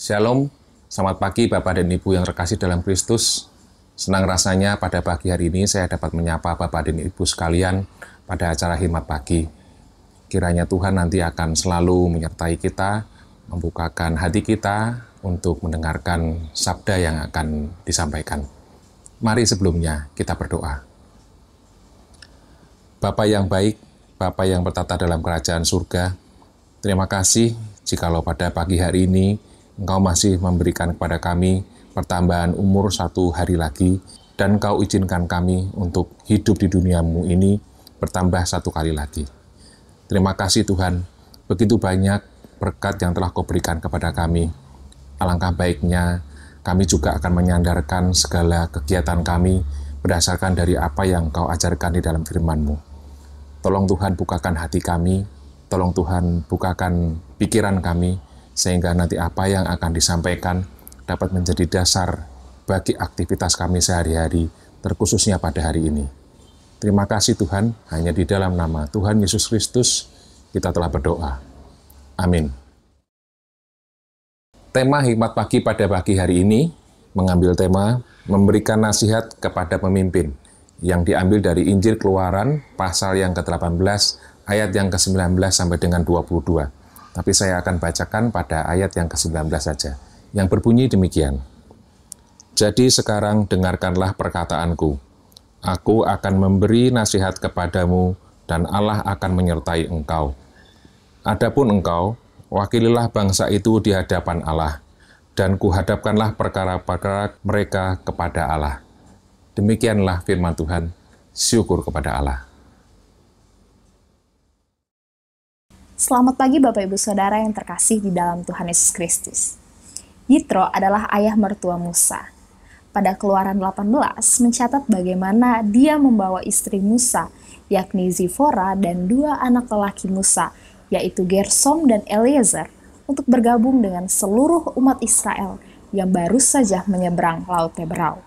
Shalom, selamat pagi Bapak dan Ibu yang terkasih dalam Kristus. Senang rasanya pada pagi hari ini saya dapat menyapa Bapak dan Ibu sekalian pada acara Himat Pagi. Kiranya Tuhan nanti akan selalu menyertai kita, membukakan hati kita untuk mendengarkan sabda yang akan disampaikan. Mari sebelumnya kita berdoa. Bapak yang baik, Bapak yang bertata dalam kerajaan surga, terima kasih jikalau pada pagi hari ini Engkau masih memberikan kepada kami pertambahan umur satu hari lagi, dan Kau izinkan kami untuk hidup di duniamu ini bertambah satu kali lagi. Terima kasih Tuhan, begitu banyak berkat yang telah Kau berikan kepada kami. Alangkah baiknya kami juga akan menyandarkan segala kegiatan kami berdasarkan dari apa yang Kau ajarkan di dalam firman-Mu. Tolong Tuhan bukakan hati kami, tolong Tuhan bukakan pikiran kami, sehingga nanti apa yang akan disampaikan dapat menjadi dasar bagi aktivitas kami sehari-hari, terkhususnya pada hari ini. Terima kasih Tuhan, hanya di dalam nama Tuhan Yesus Kristus kita telah berdoa. Amin. Tema hikmat pagi pada pagi hari ini mengambil tema memberikan nasihat kepada pemimpin yang diambil dari Injil Keluaran pasal yang ke-18 ayat yang ke-19 sampai dengan 22. Tapi saya akan bacakan pada ayat yang ke-19 saja, yang berbunyi demikian. Jadi sekarang dengarkanlah perkataanku. Aku akan memberi nasihat kepadamu dan Allah akan menyertai engkau. Adapun engkau, wakililah bangsa itu di hadapan Allah, dan kuhadapkanlah perkara-perkara mereka kepada Allah. Demikianlah firman Tuhan, syukur kepada Allah. Selamat pagi Bapak Ibu Saudara yang terkasih di dalam Tuhan Yesus Kristus. Yitro adalah ayah mertua Musa. Pada keluaran 18 mencatat bagaimana dia membawa istri Musa, yakni Zifora dan dua anak lelaki Musa, yaitu Gersom dan Eliezer, untuk bergabung dengan seluruh umat Israel yang baru saja menyeberang Laut Teberau.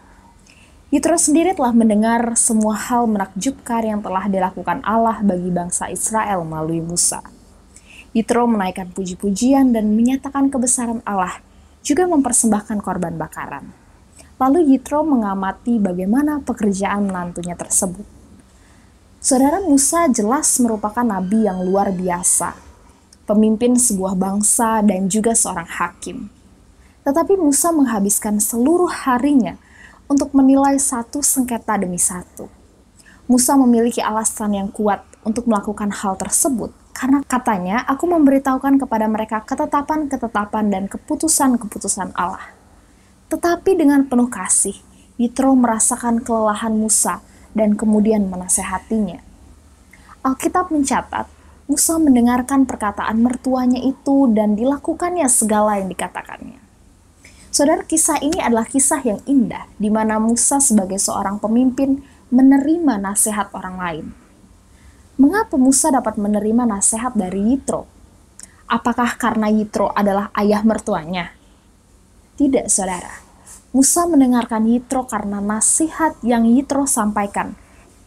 Yitro sendiri telah mendengar semua hal menakjubkan yang telah dilakukan Allah bagi bangsa Israel melalui Musa. Yitro menaikkan puji-pujian dan menyatakan kebesaran Allah, juga mempersembahkan korban bakaran. Lalu Yitro mengamati bagaimana pekerjaan menantunya tersebut. Saudara Musa jelas merupakan nabi yang luar biasa, pemimpin sebuah bangsa dan juga seorang hakim. Tetapi Musa menghabiskan seluruh harinya untuk menilai satu sengketa demi satu. Musa memiliki alasan yang kuat untuk melakukan hal tersebut, karena katanya aku memberitahukan kepada mereka ketetapan-ketetapan dan keputusan-keputusan Allah. Tetapi dengan penuh kasih, Yitro merasakan kelelahan Musa dan kemudian menasehatinya. Alkitab mencatat, Musa mendengarkan perkataan mertuanya itu dan dilakukannya segala yang dikatakannya. Saudara, kisah ini adalah kisah yang indah di mana Musa sebagai seorang pemimpin menerima nasihat orang lain mengapa Musa dapat menerima nasihat dari Yitro? Apakah karena Yitro adalah ayah mertuanya? Tidak, saudara. Musa mendengarkan Yitro karena nasihat yang Yitro sampaikan.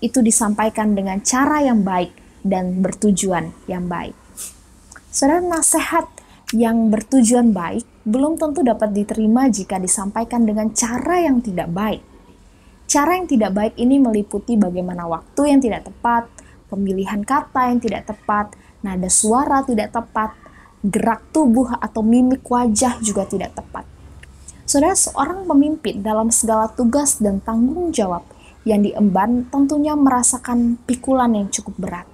Itu disampaikan dengan cara yang baik dan bertujuan yang baik. Saudara, nasihat yang bertujuan baik belum tentu dapat diterima jika disampaikan dengan cara yang tidak baik. Cara yang tidak baik ini meliputi bagaimana waktu yang tidak tepat, pemilihan kata yang tidak tepat, nada suara tidak tepat, gerak tubuh atau mimik wajah juga tidak tepat. Saudara, seorang pemimpin dalam segala tugas dan tanggung jawab yang diemban tentunya merasakan pikulan yang cukup berat.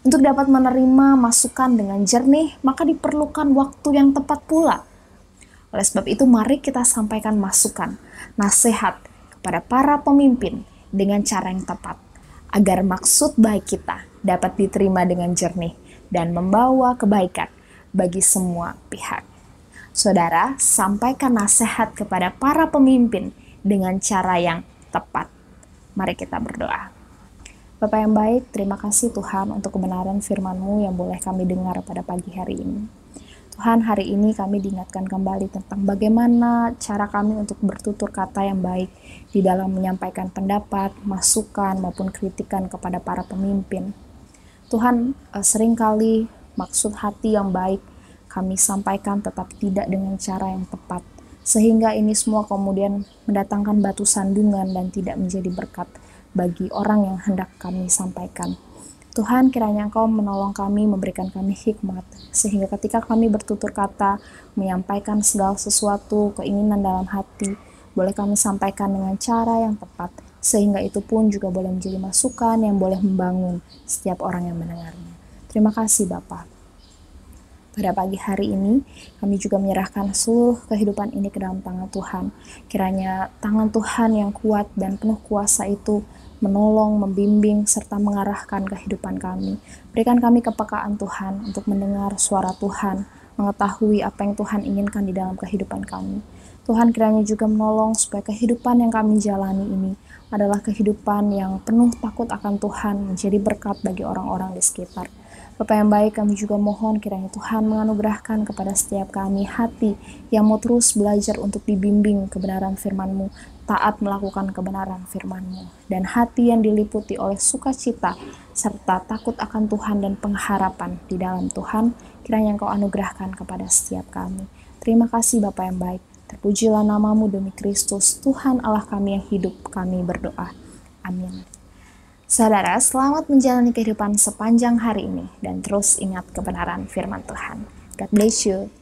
Untuk dapat menerima masukan dengan jernih, maka diperlukan waktu yang tepat pula. Oleh sebab itu, mari kita sampaikan masukan, nasihat kepada para pemimpin dengan cara yang tepat agar maksud baik kita dapat diterima dengan jernih dan membawa kebaikan bagi semua pihak. Saudara, sampaikan nasihat kepada para pemimpin dengan cara yang tepat. Mari kita berdoa. Bapak yang baik, terima kasih Tuhan untuk kebenaran firman-Mu yang boleh kami dengar pada pagi hari ini. Tuhan, hari ini kami diingatkan kembali tentang bagaimana cara kami untuk bertutur kata yang baik di dalam menyampaikan pendapat, masukan, maupun kritikan kepada para pemimpin. Tuhan, eh, seringkali maksud hati yang baik kami sampaikan tetap tidak dengan cara yang tepat, sehingga ini semua kemudian mendatangkan batu sandungan dan tidak menjadi berkat bagi orang yang hendak kami sampaikan. Tuhan kiranya Engkau menolong kami, memberikan kami hikmat, sehingga ketika kami bertutur kata, menyampaikan segala sesuatu, keinginan dalam hati, boleh kami sampaikan dengan cara yang tepat, sehingga itu pun juga boleh menjadi masukan yang boleh membangun setiap orang yang mendengarnya. Terima kasih Bapak. Pada pagi hari ini, kami juga menyerahkan seluruh kehidupan ini ke dalam tangan Tuhan. Kiranya tangan Tuhan yang kuat dan penuh kuasa itu menolong, membimbing, serta mengarahkan kehidupan kami. Berikan kami kepekaan Tuhan untuk mendengar suara Tuhan, mengetahui apa yang Tuhan inginkan di dalam kehidupan kami. Tuhan kiranya juga menolong supaya kehidupan yang kami jalani ini adalah kehidupan yang penuh takut akan Tuhan menjadi berkat bagi orang-orang di sekitar. Bapak yang baik, kami juga mohon kiranya Tuhan menganugerahkan kepada setiap kami hati yang mau terus belajar untuk dibimbing kebenaran firman-Mu, taat melakukan kebenaran firman-Mu, dan hati yang diliputi oleh sukacita serta takut akan Tuhan dan pengharapan di dalam Tuhan, kiranya Engkau anugerahkan kepada setiap kami. Terima kasih Bapak yang baik. Terpujilah namamu demi Kristus, Tuhan Allah kami yang hidup, kami berdoa. Amin. Saudara, selamat menjalani kehidupan sepanjang hari ini dan terus ingat kebenaran firman Tuhan. God bless you.